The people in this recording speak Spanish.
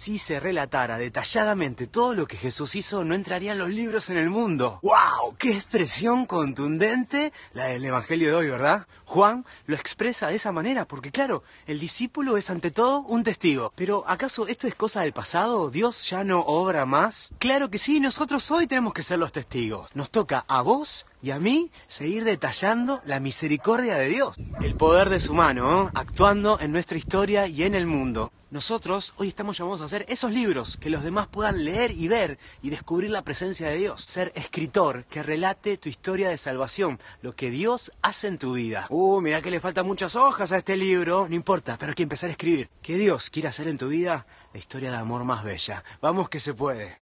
Si se relatara detalladamente todo lo que Jesús hizo, no entrarían los libros en el mundo. ¡Wow! ¡Qué expresión contundente la del Evangelio de hoy, ¿verdad? Juan lo expresa de esa manera, porque claro, el discípulo es ante todo un testigo. Pero ¿acaso esto es cosa del pasado? ¿Dios ya no obra más? Claro que sí, nosotros hoy tenemos que ser los testigos. Nos toca a vos y a mí seguir detallando la misericordia de Dios, el poder de su mano, ¿eh? actuando en nuestra historia y en el mundo. Nosotros hoy estamos llamados a hacer esos libros que los demás puedan leer y ver y descubrir la presencia de Dios. Ser escritor que relate tu historia de salvación, lo que Dios hace en tu vida. Uh, mira que le faltan muchas hojas a este libro. No importa, pero hay que empezar a escribir. Que Dios quiere hacer en tu vida la historia de amor más bella. Vamos que se puede.